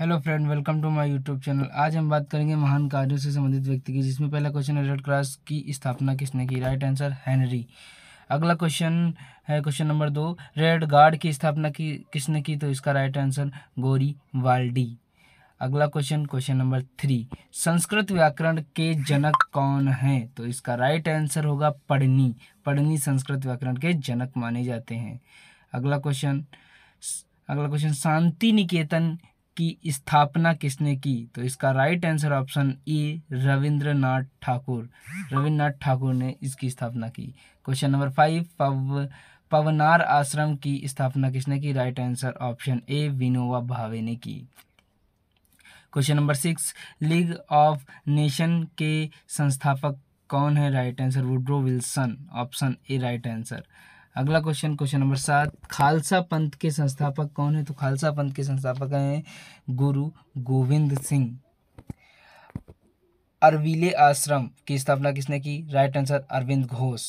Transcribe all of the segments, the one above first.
hello friend welcome to my YouTube channel आज हम बात करेंगे महान कार्यों से संबंधित व्यक्ति की जिसमें पहला क्वेश्चन है रेड क्रॉस की स्थापना किसने की राइट आंसर हैनरी अगला क्वेश्चन है क्वेश्चन नंबर दो रेड गार्ड की स्थापना की किसने की तो इसका राइट आंसर गोरी वाल्डी अगला question question number three Sanskrit व्याकरण के जनक कौन हैं तो इसका राइट आंसर होगा पढ़नी पढ़नी संस्कृत व्याकरण के जनक माने जाते हैं अगला क्वेश्चन अगला क्वेश्चन शांति निकेतन की स्थापना किसने की तो इसका right answer option E Rabindranath Thakur Rabindranath Thakur ने इसकी स्थापना की क्वेश्चन नंबर फाइव पव पवनार आश्रम की स्थापना किसने की right answer option A Vinoba Bhave ने की question number six league of nation के संस्थापक कौन है right answer Woodrow Wilson option A right answer अगला क्वेश्चन क्वेश्चन नंबर सात खालसा पंथ के संस्थापक कौन है तो खालसा पंथ के संस्थापक हैं गुरु गोविंद सिंह अरविले आश्रम की स्थापना किसने की right answer Arvind Ghosh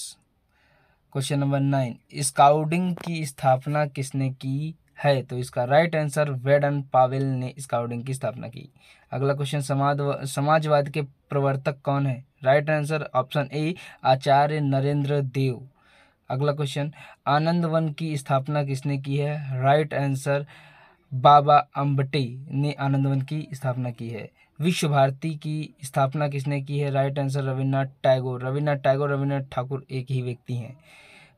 question number nine scouting की स्थापना किसने की है तो इसका राइट आंसर वेडन पावेल ने स्काउडिंग की स्थापना की अगला क्वेश्चन समाज समाजवाद के प्रवर्तक कौन है right answer option A Acharya Narendra Dev अगला क्वेश्चन आनंद वन की स्थापना किसने की है राइट आंसर बाबा अम्बटे ने आनंदवन की स्थापना की है विश्व भारती की स्थापना किसने की है राइट आंसर रविन्द्रनाथ टैगोर रविन्द्रनाथ टैगोर रविन्द्रनाथ ठाकुर एक ही व्यक्ति हैं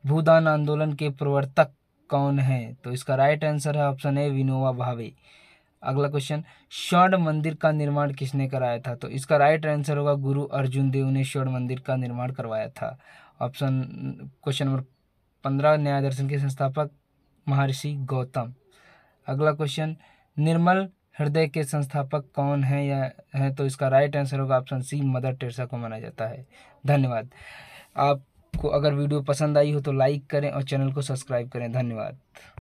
भूदान आंदोलन के प्रवर्तक कौन हैं तो इसका राइट आंसर है ऑप्शन ए विनोवा भावे अगला क्वेश्चन स्वर्ण मंदिर का निर्माण किसने कराया था तो इसका राइट आंसर होगा गुरु अर्जुन देव ने स्वर्ण मंदिर का निर्माण करवाया था ऑप्शन क्वेश्चन नंबर पंद्रह न्याय दर्शन के संस्थापक महर्षि गौतम अगला क्वेश्चन निर्मल हृदय के संस्थापक कौन है या है तो इसका राइट आंसर होगा ऑप्शन सी मदर टेरेसा को माना जाता है धन्यवाद आपको अगर वीडियो पसंद आई हो तो लाइक करें और चैनल को सब्सक्राइब करें धन्यवाद